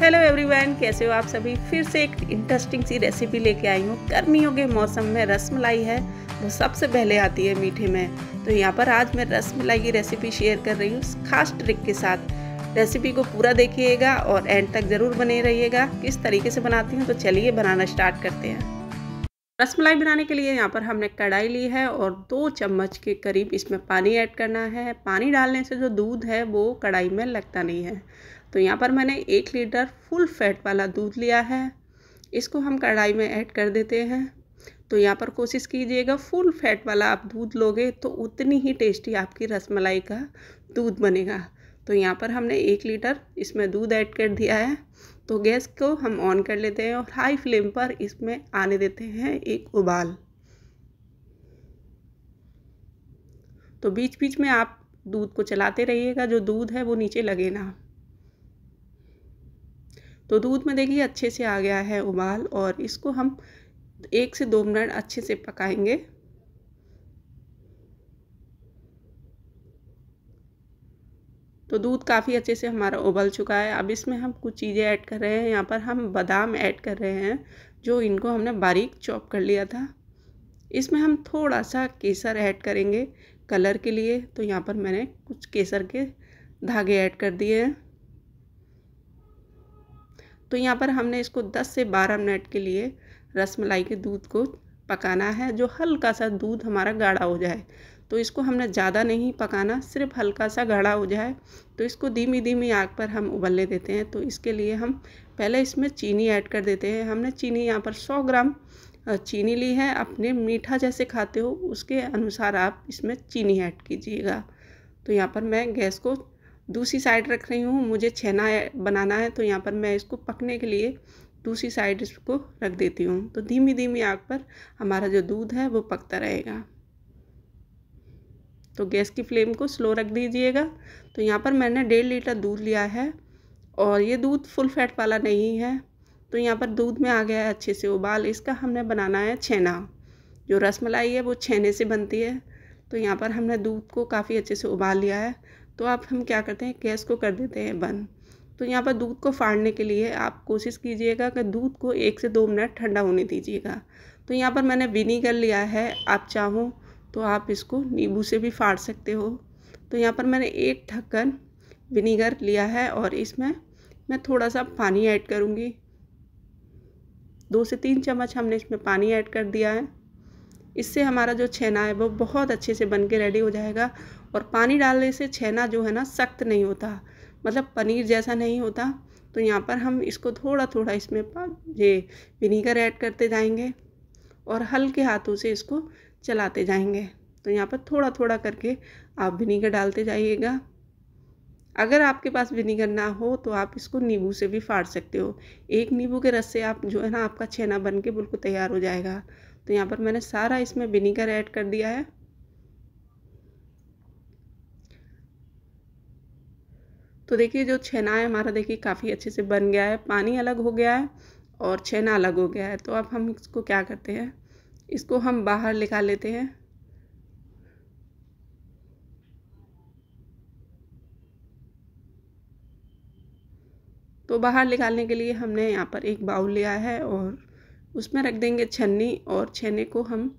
hello everyone कैसे हो आप सभी फिर से एक इंटरेस्टिंग सी रेसिपी लेके आई हूँ गर्मियों के मौसम में रस मलाई है वो सबसे पहले आती है मीठे में तो यहाँ पर आज मैं रस मलाई की रेसिपी शेयर कर रही हूँ खास ट्रिक के साथ रेसिपी को पूरा देखिएगा और एंड तक ज़रूर बने रहिएगा किस तरीके से बनाती हूँ तो चलिए बनाना स्टार्ट करते हैं रस मलाई बनाने के लिए यहाँ पर हमने कढ़ाई ली है और दो चम्मच के करीब इसमें पानी ऐड करना है पानी डालने से जो दूध है वो कढ़ाई में लगता नहीं है तो यहाँ पर मैंने एक लीटर फुल फैट वाला दूध लिया है इसको हम कढ़ाई में ऐड कर देते हैं तो यहाँ पर कोशिश कीजिएगा फुल फैट वाला आप दूध लोगे तो उतनी ही टेस्टी आपकी रसमलाई का दूध बनेगा तो यहाँ पर हमने एक लीटर इसमें दूध ऐड कर दिया है तो गैस को हम ऑन कर लेते हैं और हाई फ्लेम पर इसमें आने देते हैं एक उबाल तो बीच बीच में आप दूध को चलाते रहिएगा जो दूध है वो नीचे लगे ना तो दूध में देखिए अच्छे से आ गया है उबाल और इसको हम एक से दो मिनट अच्छे से पकाएंगे तो दूध काफ़ी अच्छे से हमारा उबल चुका है अब इसमें हम कुछ चीज़ें ऐड कर रहे हैं यहाँ पर हम बादाम ऐड कर रहे हैं जो इनको हमने बारीक चॉप कर लिया था इसमें हम थोड़ा सा केसर ऐड करेंगे कलर के लिए तो यहाँ पर मैंने कुछ केसर के धागे ऐड कर दिए हैं तो यहाँ पर हमने इसको 10 से 12 मिनट के लिए रसमलाई के दूध को पकाना है जो हल्का सा दूध हमारा गाढ़ा हो जाए तो इसको हमने ज़्यादा नहीं पकाना सिर्फ हल्का सा गाढ़ा हो जाए तो इसको धीमी धीमी आग पर हम उबलने देते हैं तो इसके लिए हम पहले इसमें चीनी ऐड कर देते हैं हमने चीनी यहाँ पर 100 ग्राम चीनी ली है अपने मीठा जैसे खाते हो उसके अनुसार आप इसमें चीनी ऐड कीजिएगा तो यहाँ पर मैं गैस को दूसरी साइड रख रही हूँ मुझे छेना बनाना है तो यहाँ पर मैं इसको पकने के लिए दूसरी साइड इसको रख देती हूँ तो धीमी धीमी आग पर हमारा जो दूध है वो पकता रहेगा तो गैस की फ्लेम को स्लो रख दीजिएगा तो यहाँ पर मैंने डेढ़ लीटर दूध लिया है और ये दूध फुल फैट वाला नहीं है तो यहाँ पर दूध में आ गया है अच्छे से उबाल इसका हमने बनाना है छेना जो रसमलाई है वो छेने से बनती है तो यहाँ पर हमने दूध को काफ़ी अच्छे से उबाल लिया है तो आप हम क्या करते हैं गैस को कर देते हैं बंद तो यहाँ पर दूध को फाड़ने के लिए आप कोशिश कीजिएगा कि दूध को एक से दो मिनट ठंडा होने दीजिएगा तो यहाँ पर मैंने विनीगर लिया है आप चाहो तो आप इसको नींबू से भी फाड़ सकते हो तो यहाँ पर मैंने एक ढक्कन विनीगर लिया है और इसमें मैं थोड़ा सा पानी ऐड करूँगी दो से तीन चम्मच हमने इसमें पानी ऐड कर दिया है इससे हमारा जो छेना है वो बहुत अच्छे से बन के रेडी हो जाएगा और पानी डालने से छेना जो है ना सख्त नहीं होता मतलब पनीर जैसा नहीं होता तो यहाँ पर हम इसको थोड़ा थोड़ा इसमें ये विनीगर ऐड करते जाएंगे और हल्के हाथों से इसको चलाते जाएंगे तो यहाँ पर थोड़ा थोड़ा करके आप विनीगर डालते जाइएगा अगर आपके पास विनीगर ना हो तो आप इसको नींबू से भी फाड़ सकते हो एक नींबू के रस से आप जो है ना आपका छेना बन के बिल्कुल तैयार हो जाएगा तो यहाँ पर मैंने सारा इसमें विनीगर ऐड कर दिया है तो देखिए जो छेना है हमारा देखिए काफ़ी अच्छे से बन गया है पानी अलग हो गया है और छेना अलग हो गया है तो अब हम इसको क्या करते हैं इसको हम बाहर निकाल लेते हैं तो बाहर निकालने के लिए हमने यहाँ पर एक बाउल लिया है और उसमें रख देंगे छन्नी और छेने को हम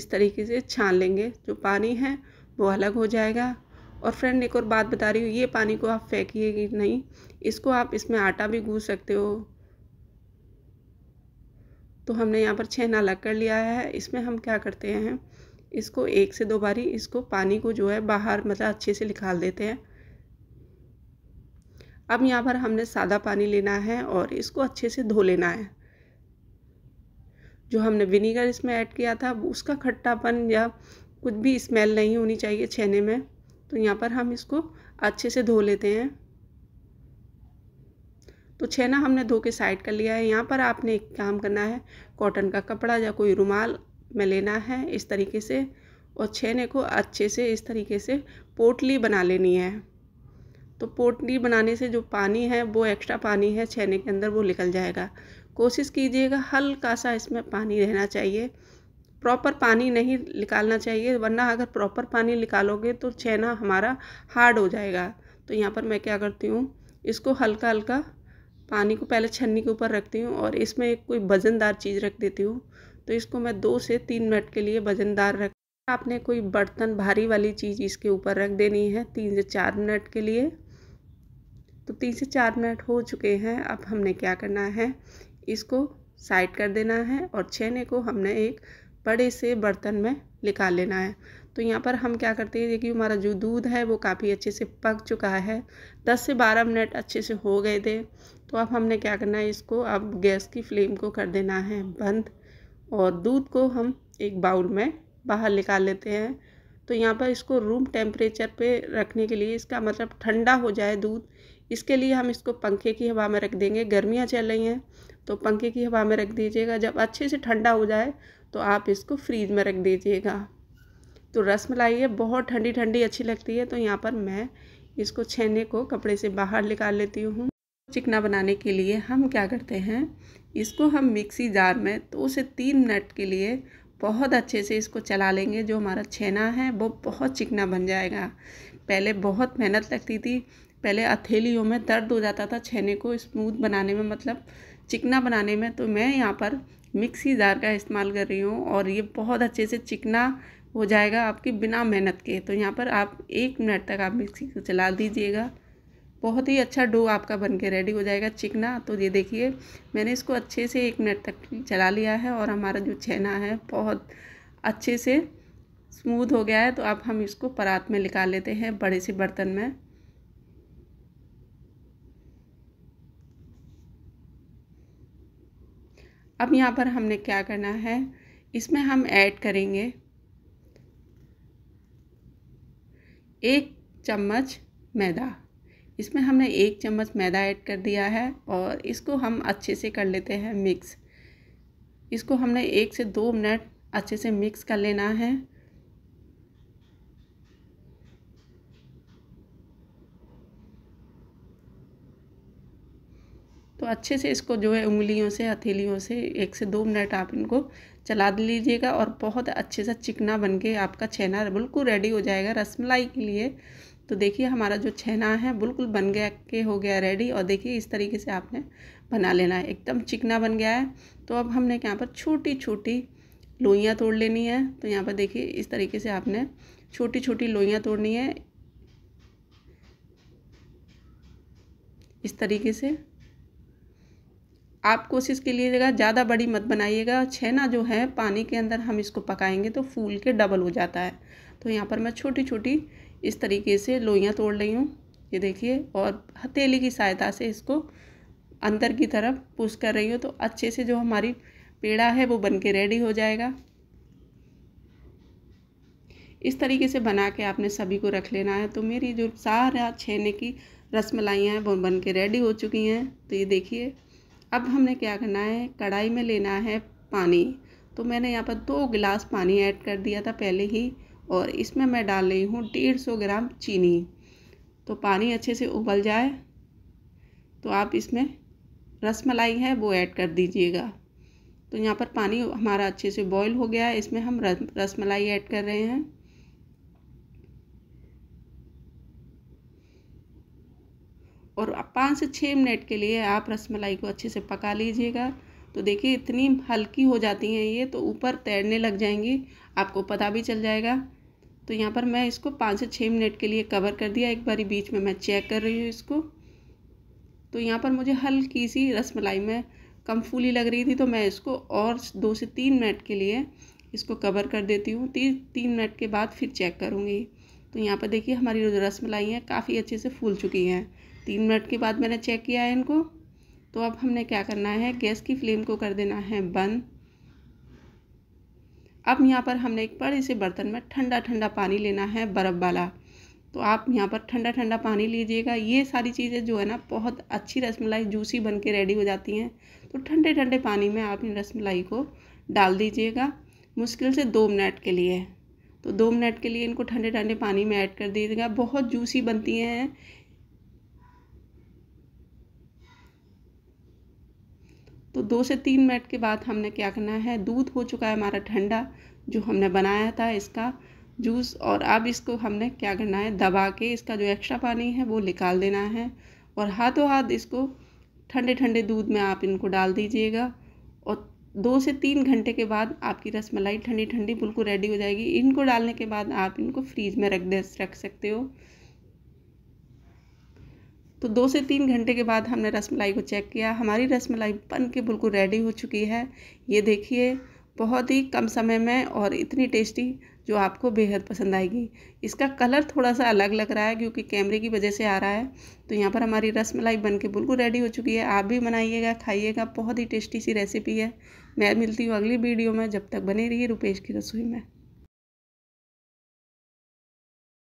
इस तरीके से छान लेंगे जो पानी है वो अलग हो जाएगा और फ्रेंड एक और बात बता रही हूँ ये पानी को आप फेंकिए नहीं इसको आप इसमें आटा भी गूँज सकते हो तो हमने यहाँ पर छः नाला कर लिया है इसमें हम क्या करते हैं इसको एक से दो बारी इसको पानी को जो है बाहर मतलब अच्छे से निकाल देते हैं अब यहाँ पर हमने सादा पानी लेना है और इसको अच्छे से धो लेना है जो हमने विनीगर इसमें ऐड किया था उसका खट्टापन या कुछ भी स्मेल नहीं होनी चाहिए छेने में तो यहाँ पर हम इसको अच्छे से धो लेते हैं तो छेना हमने धो के साइड कर लिया है यहाँ पर आपने एक काम करना है कॉटन का कपड़ा या कोई रुमाल में लेना है इस तरीके से और छेने को अच्छे से इस तरीके से पोटली बना लेनी है तो पोटली बनाने से जो पानी है वो एक्स्ट्रा पानी है छेने के अंदर वो निकल जाएगा कोशिश कीजिएगा हल्का सा इसमें पानी रहना चाहिए प्रॉपर पानी नहीं निकालना चाहिए वरना अगर प्रॉपर पानी निकालोगे तो छेना हमारा हार्ड हो जाएगा तो यहाँ पर मैं क्या करती हूँ इसको हल्का हल्का पानी को पहले छन्नी के ऊपर रखती हूँ और इसमें कोई वज़नदार चीज़ रख देती हूँ तो इसको मैं दो से तीन मिनट के लिए वज़नदार रख आपने कोई बर्तन भारी वाली चीज़ इसके ऊपर रख देनी है तीन से चार मिनट के लिए तो तीन से चार मिनट हो चुके हैं अब हमने क्या करना है इसको साइड कर देना है और छेने को हमने एक बड़े से बर्तन में निकाल लेना है तो यहाँ पर हम क्या करते हैं देखिए हमारा जो दूध है वो काफ़ी अच्छे से पक चुका है 10 से 12 मिनट अच्छे से हो गए थे तो अब हमने क्या करना है इसको अब गैस की फ्लेम को कर देना है बंद और दूध को हम एक बाउल में बाहर निकाल लेते हैं तो यहाँ पर इसको रूम टेम्परेचर पे रखने के लिए इसका मतलब ठंडा हो जाए दूध इसके लिए हम इसको पंखे की हवा में रख देंगे गर्मियाँ चल रही हैं तो पंखे की हवा में रख दीजिएगा जब अच्छे से ठंडा हो जाए तो आप इसको फ्रीज में रख दीजिएगा तो रस मलाई है बहुत ठंडी ठंडी अच्छी लगती है तो यहाँ पर मैं इसको छेने को कपड़े से बाहर निकाल लेती हूँ चिकना बनाने के लिए हम क्या करते हैं इसको हम मिक्सी जार में दो से तीन मिनट के लिए बहुत अच्छे से इसको चला लेंगे जो हमारा छेना है वो बहुत चिकना बन जाएगा पहले बहुत मेहनत लगती थी पहले हथेलियों में दर्द हो जाता था छेने को स्मूथ बनाने में मतलब चिकना बनाने में तो मैं यहाँ पर मिक्सी जार का इस्तेमाल कर रही हूँ और ये बहुत अच्छे से चिकना हो जाएगा आपकी बिना मेहनत के तो यहाँ पर आप एक मिनट तक आप मिक्सी को चला दीजिएगा बहुत ही अच्छा डो आपका बन के रेडी हो जाएगा चिकना तो ये देखिए मैंने इसको अच्छे से एक मिनट तक चला लिया है और हमारा जो छेना है बहुत अच्छे से स्मूथ हो गया है तो अब हम इसको परात में निकाल लेते हैं बड़े से बर्तन में अब यहाँ पर हमने क्या करना है इसमें हम ऐड करेंगे एक चम्मच मैदा इसमें हमने एक चम्मच मैदा ऐड कर दिया है और इसको हम अच्छे से कर लेते हैं मिक्स इसको हमने एक से दो मिनट अच्छे से मिक्स कर लेना है तो अच्छे से इसको जो है उंगलियों से हथेलियों से एक से दो मिनट आप इनको चला लीजिएगा और बहुत अच्छे सा चिकना बन के आपका छेना बिल्कुल रेडी हो जाएगा रसमलाई के लिए तो देखिए हमारा जो छेना है बिल्कुल बन गया के हो गया रेडी और देखिए इस तरीके से आपने बना लेना है एकदम चिकना बन गया है तो अब हमने यहाँ पर छोटी छोटी लोइयाँ तोड़ लेनी है तो यहाँ पर देखिए इस तरीके से आपने छोटी छोटी लोइयाँ तोड़नी है इस तरीके से आप कोशिश के लीजिएगा ज़्यादा बड़ी मत बनाइएगा छेना जो है पानी के अंदर हम इसको पकाएंगे तो फूल के डबल हो जाता है तो यहाँ पर मैं छोटी छोटी इस तरीके से लोइयाँ तोड़ रही हूँ ये देखिए और हथेली की सहायता से इसको अंदर की तरफ पुश कर रही हूँ तो अच्छे से जो हमारी पेड़ा है वो बन के रेडी हो जाएगा इस तरीके से बना के आपने सभी को रख लेना है तो मेरी जो सारा छेने की रस मलाइयाँ हैं वो बन के रेडी हो चुकी हैं तो ये देखिए अब हमने क्या करना है कढ़ाई में लेना है पानी तो मैंने यहाँ पर दो गिलास पानी ऐड कर दिया था पहले ही और इसमें मैं डाल रही हूँ डेढ़ सौ ग्राम चीनी तो पानी अच्छे से उबल जाए तो आप इसमें रस मलाई है वो ऐड कर दीजिएगा तो यहाँ पर पानी हमारा अच्छे से बॉईल हो गया है इसमें हम रस मलाई ऐड कर रहे हैं और पाँच से छः मिनट के लिए आप रसमलाई को अच्छे से पका लीजिएगा तो देखिए इतनी हल्की हो जाती हैं ये तो ऊपर तैरने लग जाएंगी आपको पता भी चल जाएगा तो यहाँ पर मैं इसको पाँच से छः मिनट के लिए कवर कर दिया एक बारी बीच में मैं चेक कर रही हूँ इसको तो यहाँ पर मुझे हल्की सी रसमलाई में कम फूली लग रही थी तो मैं इसको और दो से तीन मिनट के लिए इसको कवर कर देती हूँ तीन तीन मिनट के बाद फिर चेक करूँगी तो यहाँ पर देखिए हमारी रस रसमलाई हैं काफ़ी अच्छे से फूल चुकी हैं तीन मिनट के बाद मैंने चेक किया है इनको तो अब हमने क्या करना है गैस की फ्लेम को कर देना है बंद अब यहाँ पर हमने एक बड़े से बर्तन में ठंडा ठंडा पानी लेना है बर्फ़ वाला तो आप यहाँ पर ठंडा ठंडा पानी लीजिएगा ये सारी चीज़ें जो है ना बहुत अच्छी रसमलाई जूसी बन के रेडी हो जाती हैं तो ठंडे ठंडे पानी में आप इन रसमलाई को डाल दीजिएगा मुश्किल से दो मिनट के लिए तो दो मिनट के लिए इनको ठंडे ठंडे पानी में ऐड कर दीजिएगा बहुत जूसी बनती हैं तो दो से तीन मिनट के बाद हमने क्या करना है दूध हो चुका है हमारा ठंडा जो हमने बनाया था इसका जूस और अब इसको हमने क्या करना है दबा के इसका जो एक्स्ट्रा पानी है वो निकाल देना है और हाथों हाथ इसको ठंडे ठंडे दूध में आप इनको डाल दीजिएगा और दो से तीन घंटे के बाद आपकी रसमलाई ठंडी ठंडी बिल्कुल रेडी हो जाएगी इनको डालने के बाद आप इनको फ्रीज में रख दे रख सकते हो तो दो से तीन घंटे के बाद हमने रसमलाई को चेक किया हमारी रसमलाई बन के बिल्कुल रेडी हो चुकी है ये देखिए बहुत ही कम समय में और इतनी टेस्टी जो आपको बेहद पसंद आएगी इसका कलर थोड़ा सा अलग लग रहा है क्योंकि कैमरे की वजह से आ रहा है तो यहाँ पर हमारी रसमलाई बन के बिल्कुल रेडी हो चुकी है आप भी बनाइएगा खाइएगा बहुत ही टेस्टी सी रेसिपी है मैं मिलती हूँ अगली वीडियो में जब तक बने रहिए रुपेश की रसोई में